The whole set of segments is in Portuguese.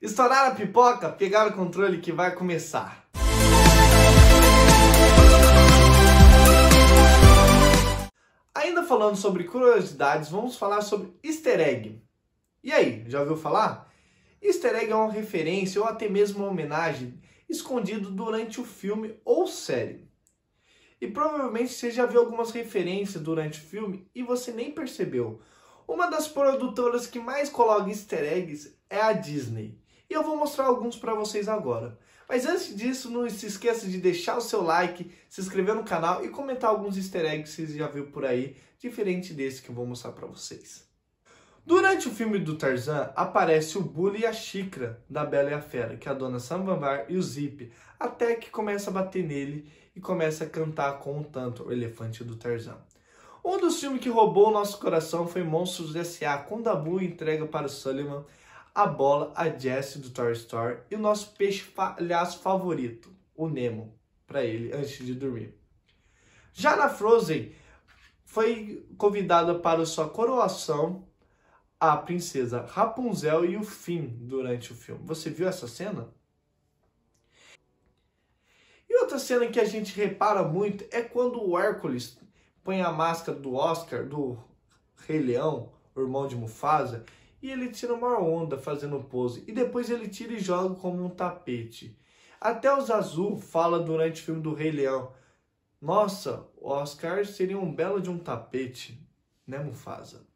Estouraram a pipoca, pegaram o controle que vai começar. Ainda falando sobre curiosidades, vamos falar sobre easter egg. E aí, já ouviu falar? Easter egg é uma referência ou até mesmo uma homenagem escondido durante o filme ou série. E provavelmente você já viu algumas referências durante o filme e você nem percebeu. Uma das produtoras que mais coloca easter eggs é a Disney e eu vou mostrar alguns para vocês agora. Mas antes disso, não se esqueça de deixar o seu like, se inscrever no canal e comentar alguns easter eggs que vocês já viram por aí, diferente desse que eu vou mostrar para vocês. Durante o filme do Tarzan, aparece o Bully e a Xícara da Bela e a Fera, que é a dona Samvambar e o Zip, até que começa a bater nele e começa a cantar com o Tanto, o elefante do Tarzan. Um dos filmes que roubou o nosso coração foi Monstros S.A., quando a Blue entrega para o Sullivan a bola, a Jessie do Toy Story e o nosso peixe palhaço favorito, o Nemo, para ele antes de dormir. Já na Frozen, foi convidada para sua coroação a princesa Rapunzel e o Finn durante o filme. Você viu essa cena? E outra cena que a gente repara muito é quando o Hércules põe a máscara do Oscar, do Rei Leão, o irmão de Mufasa, e ele tira uma onda fazendo pose, e depois ele tira e joga como um tapete. Até os Azul fala durante o filme do Rei Leão, nossa, o Oscar seria um belo de um tapete, né Mufasa?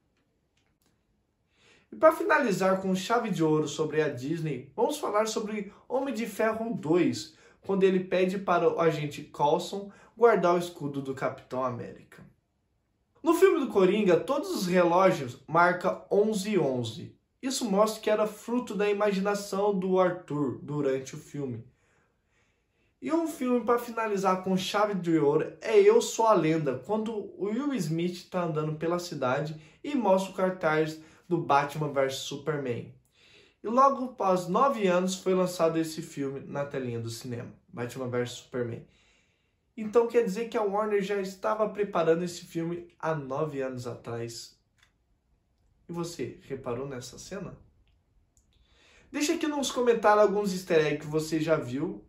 E para finalizar com chave de ouro sobre a Disney, vamos falar sobre Homem de Ferro 2, quando ele pede para o agente Coulson guardar o escudo do Capitão América. No filme do Coringa, todos os relógios marcam 11 11. Isso mostra que era fruto da imaginação do Arthur durante o filme. E um filme para finalizar com chave de ouro é Eu Sou a Lenda, quando o Will Smith está andando pela cidade e mostra o cartaz do Batman vs Superman. E logo após nove anos foi lançado esse filme na telinha do cinema, Batman vs Superman. Então quer dizer que a Warner já estava preparando esse filme há nove anos atrás. E você reparou nessa cena? Deixa aqui nos comentários alguns easter eggs que você já viu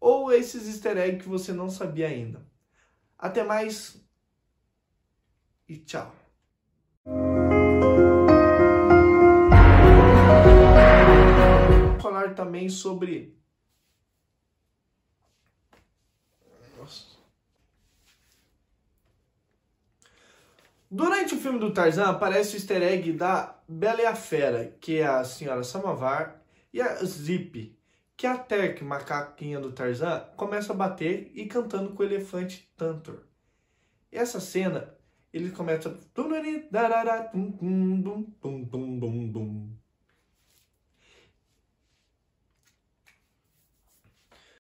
ou esses easter eggs que você não sabia ainda. Até mais e tchau. falar também sobre Durante o filme do Tarzan aparece o easter egg da Bela e a Fera, que é a senhora Samovar, e a Zip, que é a Terk, macaquinha do Tarzan, começa a bater e cantando com o elefante Tantor. essa cena, ele começa...